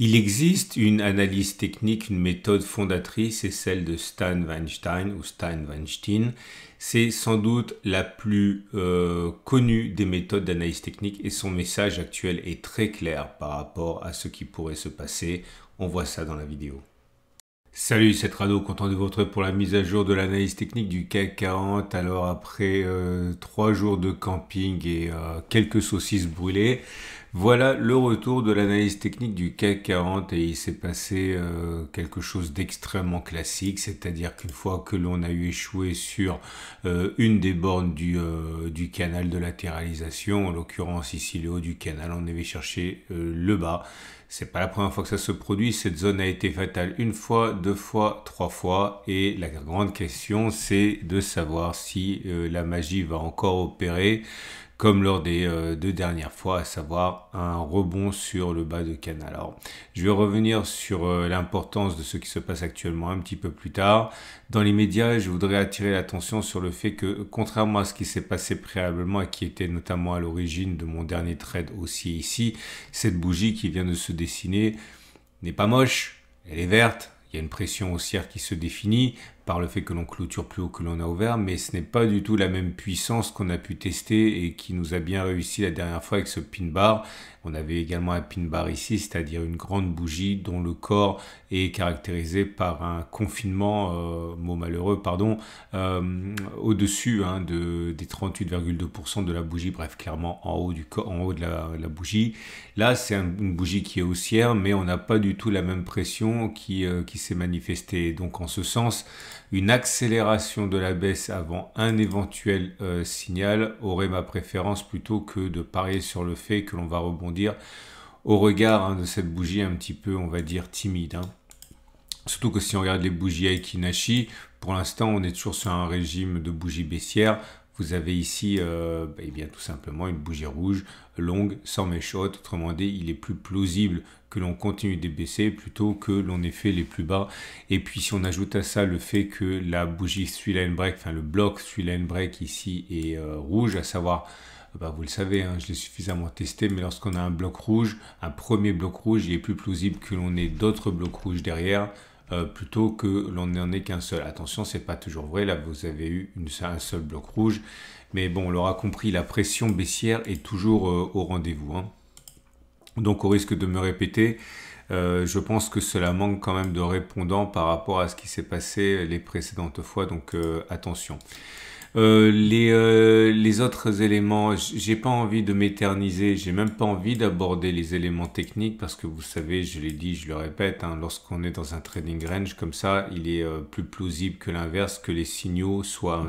Il existe une analyse technique, une méthode fondatrice, c'est celle de Stan Weinstein ou Stan Weinstein. C'est sans doute la plus euh, connue des méthodes d'analyse technique et son message actuel est très clair par rapport à ce qui pourrait se passer. On voit ça dans la vidéo. Salut, c'est Rado, content de vous retrouver pour la mise à jour de l'analyse technique du CAC 40. Alors après euh, trois jours de camping et euh, quelques saucisses brûlées, voilà le retour de l'analyse technique du CAC 40 et il s'est passé euh, quelque chose d'extrêmement classique, c'est-à-dire qu'une fois que l'on a eu échoué sur euh, une des bornes euh, du, canal de latéralisation, en l'occurrence ici le haut du canal, on avait cherché le bas. C'est pas la première fois que ça se produit, cette zone a été fatale une fois, deux fois, trois fois et la grande question c'est de savoir si la magie va encore opérer comme lors des euh, deux dernières fois, à savoir un rebond sur le bas de canne. Alors, je vais revenir sur euh, l'importance de ce qui se passe actuellement un petit peu plus tard. Dans les médias, je voudrais attirer l'attention sur le fait que, contrairement à ce qui s'est passé préalablement et qui était notamment à l'origine de mon dernier trade aussi ici, cette bougie qui vient de se dessiner n'est pas moche, elle est verte, il y a une pression haussière qui se définit, par le fait que l'on clôture plus haut que l'on a ouvert, mais ce n'est pas du tout la même puissance qu'on a pu tester et qui nous a bien réussi la dernière fois avec ce pin bar. On avait également un pin bar ici, c'est-à-dire une grande bougie dont le corps est caractérisé par un confinement, euh, mot malheureux, pardon, euh, au-dessus hein, de, des 38,2% de la bougie, bref, clairement en haut, du en haut de, la, bougie. Là, c'est une bougie qui est haussière, mais on n'a pas du tout la même pression qui euh, s'est manifestée. Donc en ce sens, une accélération de la baisse avant un éventuel euh, signal aurait ma préférence plutôt que de parier sur le fait que l'on va rebondir au regard hein, de cette bougie un petit peu, on va dire, timide. Hein. Surtout que si on regarde les bougies Aikinashi, pour l'instant, on est toujours sur un régime de bougie baissière. Vous avez ici euh, bah, eh bien, tout simplement une bougie rouge longue sans mèche Autrement dit, il est plus plausible que l'on continue de baisser plutôt que l'on ait fait les plus bas. Et puis si on ajoute à ça le fait que la bougie suit break, enfin le bloc suit line break ici est euh, rouge, à savoir bah, vous le savez, hein, je l'ai suffisamment testé, mais lorsqu'on a un bloc rouge, un premier bloc rouge, il est plus plausible que l'on ait d'autres blocs rouges derrière. Euh, plutôt que l'on n'en ait qu'un seul. Attention, ce n'est pas toujours vrai. Là, vous avez eu un seul bloc rouge. Mais bon, on l'aura compris, la pression baissière est toujours euh, au rendez-vous. Hein. Donc, au risque de me répéter, euh, je pense que cela manque quand même de répondants par rapport à ce qui s'est passé les précédentes fois. Donc, attention. Euh, euh, les, autres éléments, j'ai pas envie de m'éterniser, j'ai même pas envie d'aborder les éléments techniques parce que vous savez, je l'ai dit, je le répète, hein, lorsqu'on est dans un trading range comme ça, il est euh, plus plausible que l'inverse, que les signaux soient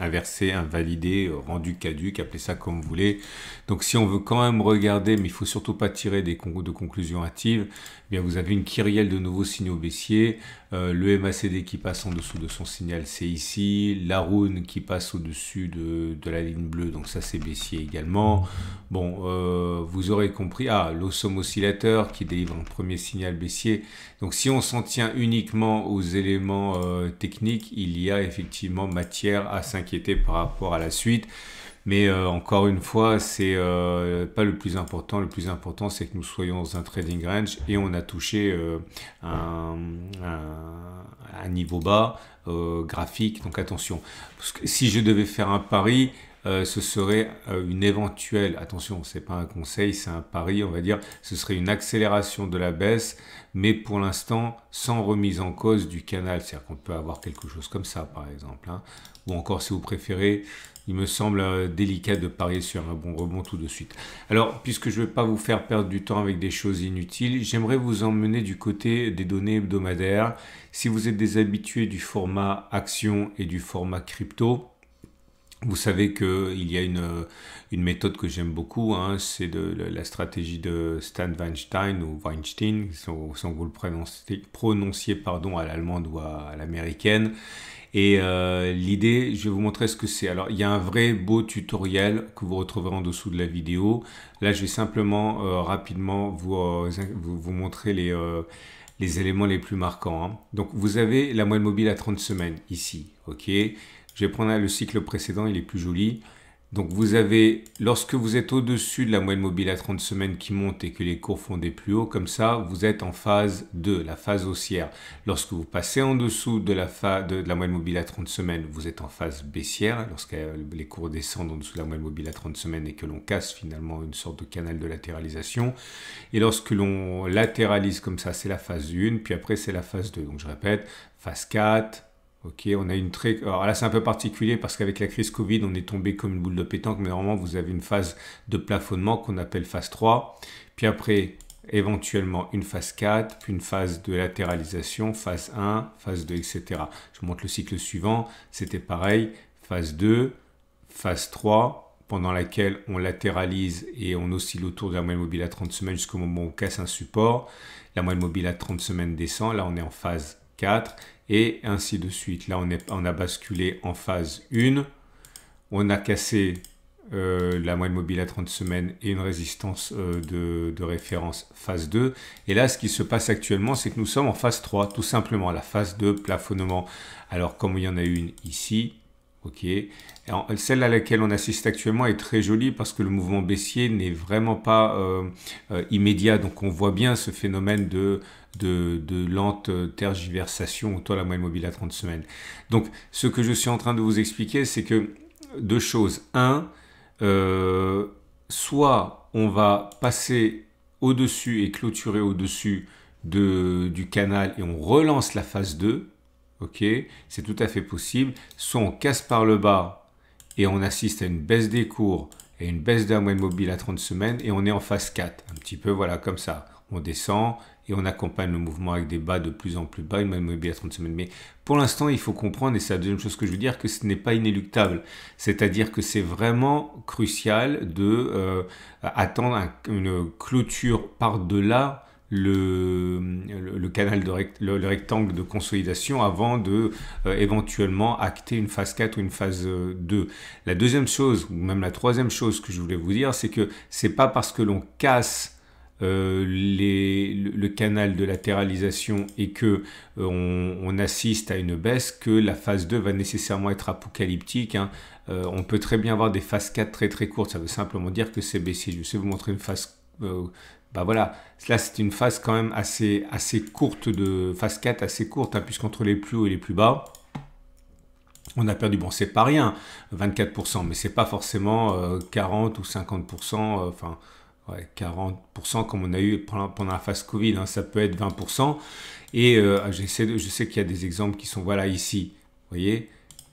inversés, invalidés, rendus caduques, appelez ça comme vous voulez. Donc si on veut quand même regarder, mais il faut surtout pas tirer des de conclusions hâtives, eh bien vous avez une kyrielle de nouveaux signaux baissiers, euh, le MACD qui passe en dessous de son signal, c'est ici, la Rune qui passe au-dessus de, de, la ligne bleue, donc ça c'est baissier également. Bon, euh, vous aurez compris, ah, l'ossum oscillateur qui délivre un premier signal baissier. Donc si on s'en tient uniquement aux éléments euh, techniques, il y a effectivement matière à s'inquiéter par rapport à la suite. Mais euh, encore une fois, c'est euh, pas le plus important. Le plus important, c'est que nous soyons dans un trading range et on a touché euh, un, niveau bas graphique. Donc attention. si je devais faire un pari, ce serait une éventuelle, attention, c'est pas un conseil, c'est un pari, on va dire, ce serait une accélération de la baisse, mais pour l'instant sans remise en cause du canal. C'est-à-dire qu'on peut avoir quelque chose comme ça, par exemple, hein. ou encore si vous préférez il me semble euh, délicat de parier sur un bon rebond tout de suite. Alors, puisque je ne vais pas vous faire perdre du temps avec des choses inutiles, j'aimerais vous emmener du côté des données hebdomadaires. Si vous êtes des habitués du format action et du format crypto, vous savez qu'il y a une, méthode que j'aime beaucoup, hein, c'est de, la stratégie de Stan Weinstein ou Weinstein, si vous le prononciez, pardon, à l'allemande ou à, l'américaine. Et euh, l'idée, je vais vous montrer ce que c'est. Alors, il y a un vrai beau tutoriel que vous retrouverez en dessous de la vidéo. Là, je vais simplement euh, rapidement vous, euh, montrer les, éléments les plus marquants. Hein. Donc, vous avez la moelle mobile à 30 semaines ici, ok je vais prendre le cycle précédent, il est plus joli. Donc vous avez, lorsque vous êtes au-dessus de la moyenne mobile à 30 semaines qui monte et que les cours font des plus hauts, comme ça, vous êtes en phase 2, la phase haussière. Lorsque vous passez en dessous de la, de, de la moyenne mobile à 30 semaines, vous êtes en phase baissière. Lorsque euh, les cours descendent en dessous de la moyenne mobile à 30 semaines et que l'on casse finalement une sorte de canal de latéralisation. Et lorsque l'on latéralise comme ça, c'est la phase 1, puis après c'est la phase 2. Donc je répète, phase 4, Ok, on a une très. Alors là, c'est un peu particulier parce qu'avec la crise Covid, on est tombé comme une boule de pétanque, mais normalement, vous avez une phase de plafonnement qu'on appelle phase 3. Puis après, éventuellement une phase 4, puis une phase de latéralisation, phase 1, phase 2, etc. Je vous montre le cycle suivant. C'était pareil, phase 2, phase 3, pendant laquelle on latéralise et on oscille autour de la moyenne mobile à 30 semaines jusqu'au moment où on casse un support. La moyenne mobile à 30 semaines descend. Là, on est en phase et ainsi de suite. Là, on, a basculé en phase 1. On a cassé euh, la moyenne mobile à 30 semaines et une résistance euh, de, de, référence phase 2. Et là, ce qui se passe actuellement, c'est que nous sommes en phase 3, tout simplement, la phase de plafonnement. Alors, comme il y en a une ici, Ok. celle à laquelle on assiste actuellement est très jolie parce que le mouvement baissier n'est vraiment pas euh, euh, immédiat. Donc on voit bien ce phénomène de, lente euh, tergiversation autour de la moyenne mobile à 30 semaines. Donc ce que je suis en train de vous expliquer, c'est que deux choses. Un, soit on va passer au-dessus et clôturer au-dessus du canal et on relance la phase 2 ok C'est tout à fait possible. Soit on casse par le bas et on assiste à une baisse des cours et une baisse d'un moyenne mobile à 30 semaines et on est en phase 4, un petit peu voilà comme ça. On descend et on accompagne le mouvement avec des bas de plus en plus bas, une moyenne mobile à 30 semaines. Mais pour l'instant, il faut comprendre, et c'est la deuxième chose que je veux dire, que ce n'est pas inéluctable. C'est-à-dire que c'est vraiment crucial de euh, attendre une clôture par-delà le, le, canal de le, rectangle de consolidation avant de euh, éventuellement acter une phase 4 ou une phase 2. Euh, la deuxième chose, ou même la troisième chose que je voulais vous dire, c'est que c'est pas parce que l'on casse euh, les, le, canal de latéralisation et que on, assiste à une baisse, que la phase 2 va nécessairement être apocalyptique. Hein. on peut très bien avoir des phases 4 très très courtes. Ça veut simplement dire que c'est baissé. Je vais vous montrer une phase bah voilà, là c'est une phase quand même assez, assez courte, de phase 4 assez courte, hein, puisqu'entre les plus hauts et les plus bas, on a perdu, bon c'est pas rien, 24%, mais c'est pas forcément 40 euh, ou 50%, euh, enfin 40% comme on a eu pendant, la phase Covid, hein. ça peut être 20%, et euh, ah, je sais qu'il y a des exemples qui sont, voilà ici, vous voyez,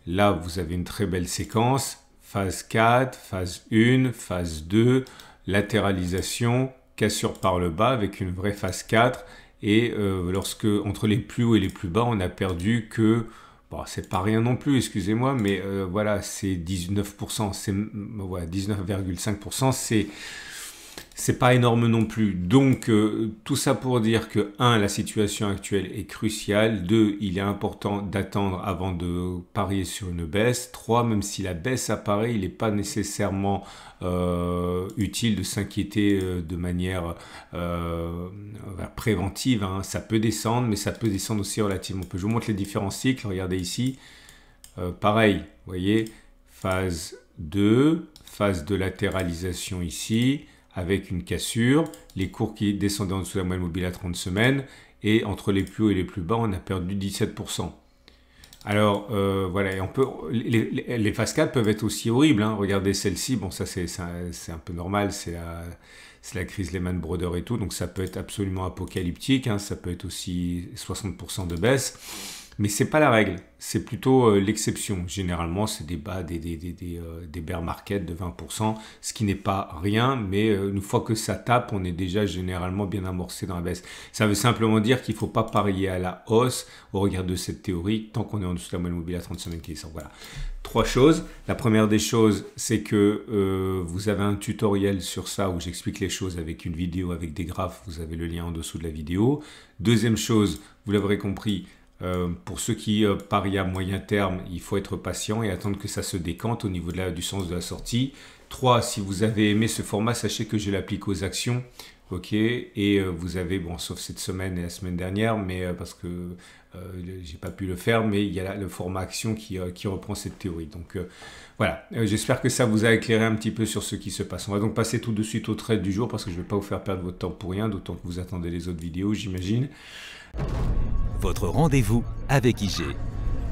là vous avez une très belle séquence, phase 4, phase 1, phase 2, latéralisation, cassure par le bas avec une vraie phase 4 et euh, lorsque entre les plus hauts et les plus bas on a perdu que bon bah, c'est pas rien non plus excusez-moi mais euh, voilà c'est 19% c'est 19,5% c'est c'est pas énorme non plus. Donc euh, tout ça pour dire que 1 la situation actuelle est cruciale, 2 il est important d'attendre avant de parier sur une baisse, 3 même si la baisse apparaît, il n'est pas nécessairement euh, utile de s'inquiéter euh, de manière préventive, hein. ça peut descendre mais ça peut descendre aussi relativement peu. Je vous montre les différents cycles, regardez ici. pareil, vous voyez, phase 2, phase de latéralisation ici, avec une cassure, les cours qui descendaient en dessous de la moyenne mobile à 30 semaines, et entre les plus hauts et les plus bas, on a perdu 17%. Alors euh, voilà, on peut, les, les, les, peuvent être aussi horribles. Hein. Regardez celle-ci, bon ça c'est un, peu normal, c'est la, crise Lehman Brothers et tout, donc ça peut être absolument apocalyptique, hein. ça peut être aussi 60% de baisse. Mais c'est pas la règle, c'est plutôt euh, l'exception. Généralement, c'est des bas, des, des, des, des, euh, des bear market de 20%, ce qui n'est pas rien, mais euh, une fois que ça tape, on est déjà généralement bien amorcé dans la baisse. Ça veut simplement dire qu'il ne faut pas parier à la hausse au regard de cette théorie tant qu'on est en dessous de la moyenne mobile à 30 semaines qui Voilà. Trois choses. La première des choses, c'est que vous avez un tutoriel sur ça où j'explique les choses avec une vidéo, avec des graphes. Vous avez le lien en dessous de la vidéo. Deuxième chose, vous l'aurez compris, euh, pour ceux qui euh, parient à moyen terme, il faut être patient et attendre que ça se décante au niveau du sens de la sortie. 3. Si vous avez aimé ce format, sachez que je l'applique aux actions. Ok, et euh, vous avez, bon, sauf cette semaine et la semaine dernière, mais euh, parce que euh, j'ai pas pu le faire, mais il y a le format action qui, reprend cette théorie. Donc voilà, j'espère que ça vous a éclairé un petit peu sur ce qui se passe. On va donc passer tout de suite au trade du jour parce que je vais pas vous faire perdre votre temps pour rien, d'autant que vous attendez les autres vidéos, j'imagine. Votre rendez-vous avec IG.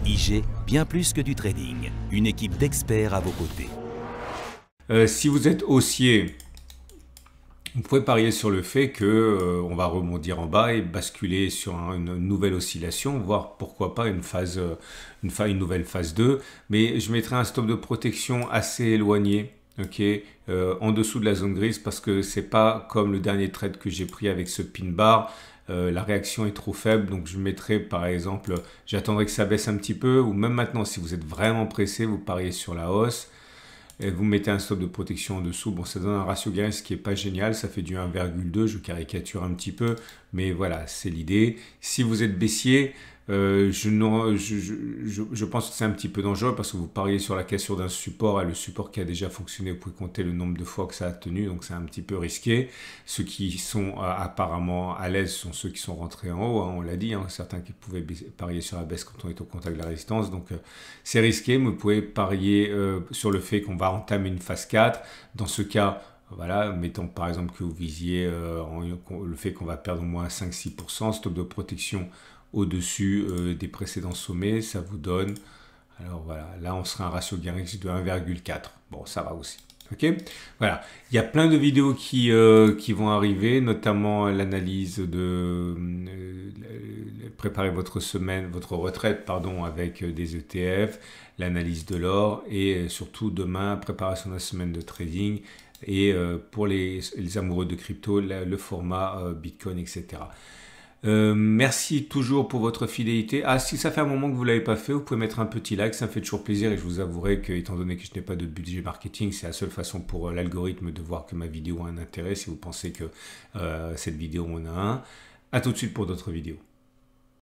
IG, bien plus que du trading, une équipe d'experts à vos côtés. si vous êtes haussier, vous pouvez parier sur le fait que euh, on va rebondir en bas et basculer sur une nouvelle oscillation, voire pourquoi pas une phase, euh, une, nouvelle phase 2. Mais je mettrai un stop de protection assez éloigné. ok euh, en dessous de la zone grise parce que c'est pas comme le dernier trade que j'ai pris avec ce pin bar la réaction est trop faible, donc je mettrai par exemple, j'attendrai que ça baisse un petit peu, ou même maintenant, si vous êtes vraiment pressé, vous pariez sur la hausse vous mettez un stop de protection en dessous. Bon, ça donne un ratio gain, ce qui n'est pas génial. Ça fait du 1,2. Je caricature un petit peu. Mais voilà, c'est l'idée. Si vous êtes baissier, euh, je, je, pense que c'est un petit peu dangereux parce que vous pariez sur la cassure d'un support et le support qui a déjà fonctionné, vous pouvez compter le nombre de fois que ça a tenu, donc c'est un petit peu risqué. Ceux qui sont euh, apparemment à l'aise sont ceux qui sont rentrés en haut, hein, on l'a dit, hein, certains qui pouvaient parier sur la baisse quand on est au contact de la résistance, donc euh, c'est risqué, mais vous pouvez parier sur le fait qu'on va entamer une phase 4. Dans ce cas, voilà, mettons par exemple que vous visiez le fait qu'on va perdre au moins 5-6%, stop de protection au-dessus euh, des précédents sommets, ça vous donne, alors voilà, là on sera un ratio gain de 1,4. Bon, ça va aussi. Ok Voilà. Il y a plein de vidéos qui, euh, qui vont arriver, notamment l'analyse de euh, préparer votre semaine, votre retraite, pardon, avec des ETF, l'analyse de l'or et surtout demain, préparation de la semaine de trading et pour les, amoureux de crypto, le format Bitcoin, etc. Euh, merci toujours pour votre fidélité. Ah, si ça fait un moment que vous ne l'avez pas fait, vous pouvez mettre un petit like, ça me fait toujours plaisir et je vous avouerai que, étant donné que je n'ai pas de budget marketing, c'est la seule façon pour euh, l'algorithme de voir que ma vidéo a un intérêt si vous pensez que euh, cette vidéo en a un. A tout de suite pour d'autres vidéos.